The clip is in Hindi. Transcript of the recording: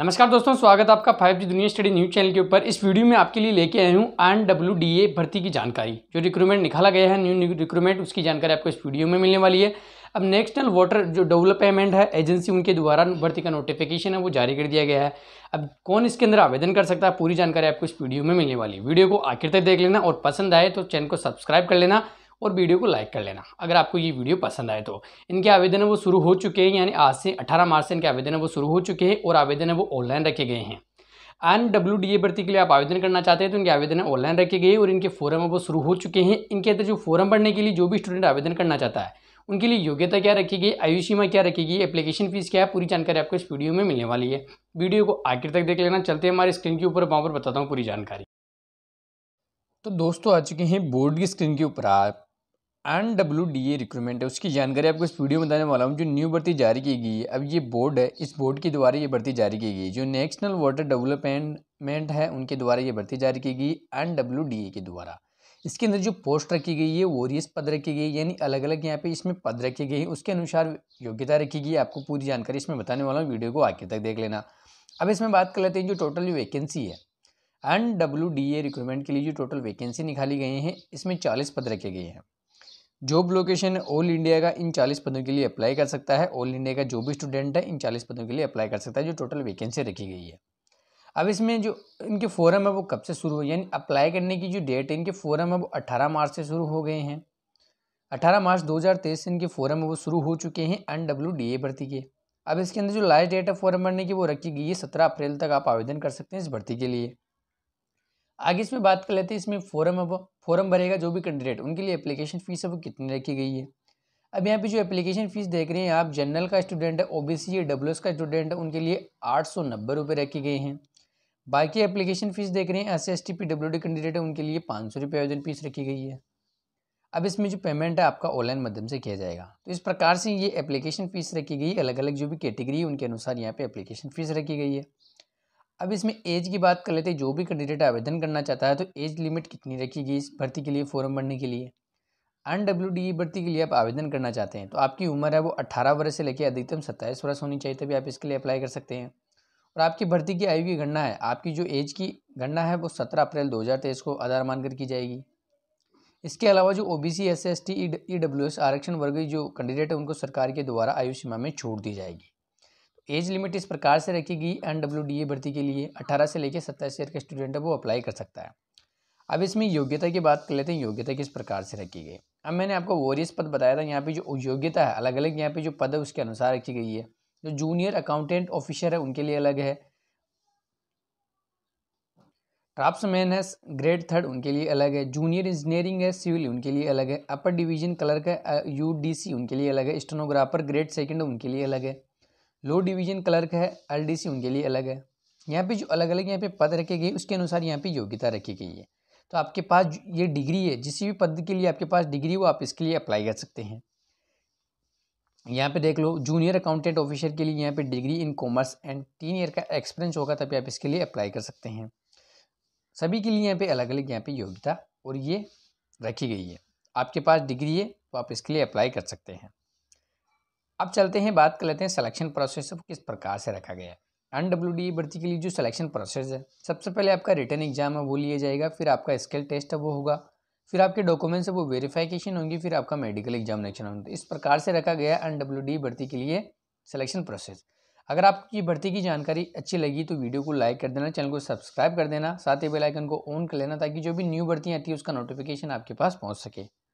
नमस्कार दोस्तों स्वागत आपका फाइव जी दुनिया स्टडी न्यूज चैनल के ऊपर इस वीडियो में आपके लिए लेके आया हूँ एन डब्ल्यू डी ए भर्ती की जानकारी जो रिक्रूटमेंट निकाला गया है न्यू रिक्रूटमेंट उसकी जानकारी आपको इस वीडियो में मिलने वाली है अब नेशनल वाटर जो डेवलपमेंट है एजेंसी उनके द्वारा भर्ती का नोटिफिकेशन है वो जारी कर दिया गया है अब कौन इसके अंदर आवेदन कर सकता है पूरी जानकारी आपको इस वीडियो में मिलने वाली है वीडियो को आखिर तक देख लेना और पसंद आए तो चैनल को सब्सक्राइब कर लेना और वीडियो को लाइक कर लेना अगर आपको ये वीडियो पसंद आए तो इनके आवेदन वो शुरू हो चुके हैं यानी आज से 18 मार्च से इनके आवेदन वो शुरू हो चुके हैं और आवेदन वो ऑनलाइन रखे गए हैं एन डब्ल्यू डी ए भर्ती के लिए आप आवेदन करना चाहते हैं तो इनके आवेदन ऑनलाइन रखे गए और इनके फोरम वो शुरू हो चुके हैं इनके अंदर जो फॉरम भरने के लिए जो भी स्टूडेंट आवेदन करना चाहता है उनके लिए योग्यता क्या रखी गई आयु सीमा क्या रखी गई एप्लीकेशन फीस क्या है पूरी जानकारी आपको इस वीडियो में मिलने वाली है वीडियो को आखिर तक देख लेना चलते हैं हमारे स्क्रीन के ऊपर वहाँ पर बताता हूँ पूरी जानकारी तो दोस्तों आ चुके हैं बोर्ड की स्क्रीन के ऊपर आप N W D A recruitment है उसकी जानकारी आपको इस वीडियो में बताने वाला हूँ जो न्यू भर्ती जारी की गई है अब ये बोर्ड है इस बोर्ड के द्वारा ये भर्ती जारी की गई जो नेशनल वाटर डेवलपमेंट है उनके द्वारा ये भर्ती जारी की गई एन डब्ल्यू डी ए के द्वारा इसके अंदर जो पोस्ट रखी गई है वोरियस पद रखी गई यानी अलग अलग यहाँ पे इसमें पद रखे गए हैं उसके अनुसार योग्यता रखी गई आपको पूरी जानकारी इसमें बताने वाला हूँ वीडियो को आगे तक देख लेना अब इसमें बात कर लेते हैं जो टोटल वैकेंसी है N W D A recruitment के लिए जो टोटल वैकेंसी निकाली गई हैं इसमें चालीस पद रखे गए हैं जॉब लोकेशन ऑल इंडिया का इन चालीस पदों के लिए अप्लाई कर सकता है ऑल इंडिया का जो भी स्टूडेंट है इन चालीस पदों के लिए अप्लाई कर सकता है जो टोटल वैकेंसी रखी गई है अब इसमें जो इनके फोरम है वो कब से शुरू हुई यानी अप्लाई करने की जो डेट है इनके फोरम है वो अट्ठारह मार्च से शुरू हो गए हैं अठारह मार्च तेईस से इनके फोरम वो शुरू हो चुके हैं एन डब्ल्यू डी ए भर्ती के अब इसके अंदर जो लास्ट डेट है फॉरम भरने की वो रखी गई है सत्रह अप्रैल तक आप आवेदन कर सकते हैं इस भर्ती के लिए आगे इसमें बात कर लेते हैं इसमें फॉरम अब फॉर्म भरेगा जो भी कैंडिडेट उनके लिए एप्लीकेशन फ़ीस है वो कितनी रखी गई है अब यहाँ पे जो एप्लीकेशन फ़ीस देख रहे हैं आप जनरल का स्टूडेंट है ओबीसी बी सी का स्टूडेंट है उनके लिए आठ सौ नब्बे रुपये रखे गए हैं बाकी एप्लीकेशन फ़ीस देख रहे हैं S S T P W D candidate है उनके लिए पाँच सौ रुपये आवेदन फ़ीस रखी गई है अब इसमें जो पेमेंट है आपका ऑनलाइन माध्यम से किया जाएगा तो इस प्रकार से ये एप्लीकेशन फ़ीस रखी गई अलग अलग जो भी कैटेगरी है उनके अनुसार यहाँ पर एप्लीकेशन फ़ीस रखी गई है अब इसमें एज की बात कर लेते हैं जो भी कैंडिडेट आवेदन करना चाहता है तो एज लिमिट कितनी रखी गई इस भर्ती के लिए फॉर्म भरने के लिए अन डब्ल्यू डी भर्ती के लिए आप आवेदन करना चाहते हैं तो आपकी उम्र है वो अट्ठारह वर्ष से लेकर अधिकतम सत्ताईस वर्ष होनी चाहिए तभी आप इसके लिए अप्लाई कर सकते हैं और आपकी भर्ती की आयु की गणना है आपकी जो एज की गणना है वो सत्रह अप्रैल दो हज़ार तेईस को आधार मानकर की जाएगी इसके अलावा जो O B C S S T E W S आरक्षण वर्ग जो कैंडिडेट है उनको सरकार के द्वारा आयु सीमा में छूट दी जाएगी एज लिमिट इस प्रकार से गई एन डब्ल्यू डी ए भर्ती के लिए अठारह से लेकर सत्ताईस ईयर का स्टूडेंट है वो अप्लाई कर सकता है अब इसमें योग्यता की बात कर लेते हैं योग्यता किस प्रकार से रखी गई अब मैंने आपको वोरियस पद बताया था यहाँ पे जो योग्यता है अलग अलग यहाँ पे जो पद है उसके अनुसार रखी गई है जो जूनियर अकाउंटेंट ऑफिसर है उनके लिए अलग है क्राफ्ट्समैन है ग्रेड थर्ड उनके लिए अलग है जूनियर इंजीनियरिंग है सिविल उनके लिए अलग है अपर डिवीजन कलर का यू उनके लिए अलग है स्टेनोग्राफर ग्रेड सेकेंड उनके लिए अलग है लो डिवीजन क्लर्क है एलडीसी उनके लिए अलग है यहाँ पे जो अलग अलग यहाँ पे पद रखे गए उसके अनुसार यहाँ पे योग्यता रखी गई है तो आपके पास ये डिग्री है जिस भी पद के लिए आपके पास डिग्री वो आप इसके लिए अप्लाई कर सकते हैं यहाँ पे देख लो जूनियर अकाउंटेंट ऑफिसर के लिए यहाँ पे डिग्री इन कॉमर्स एंड तीन ईयर का एक्सपीरियंस होगा तभी आप इसके लिए अप्लाई कर सकते हैं सभी के लिए यहाँ पे अलग अलग यहाँ पे योग्यता और ये रखी गई है आपके पास डिग्री है तो आप इसके लिए अप्लाई कर सकते हैं अब चलते हैं बात कर लेते हैं सिलेक्शन प्रोसेस को किस प्रकार से रखा गया है अन डब्ल्यू डी भर्ती के लिए जो सिलेक्शन प्रोसेस है सबसे पहले आपका रिटर्न एग्जाम है वो लिया जाएगा फिर आपका स्किल टेस्ट है वो होगा फिर आपके डॉक्यूमेंट्स है वो वेरीफिकेशन होंगी फिर आपका मेडिकल एग्जामिनेशन होंगे तो इस प्रकार से रखा गया है अन डी भर्ती के लिए सिलेक्शन प्रोसेस अगर आपकी भर्ती की जानकारी अच्छी लगी तो वीडियो को लाइक कर देना चैनल को सब्सक्राइब कर देना साथ ही बेल आइकन को ऑन कर लेना ताकि जो भी न्यू भर्ती आती है उसका नोटिफिकेशन आपके पास पहुँच सके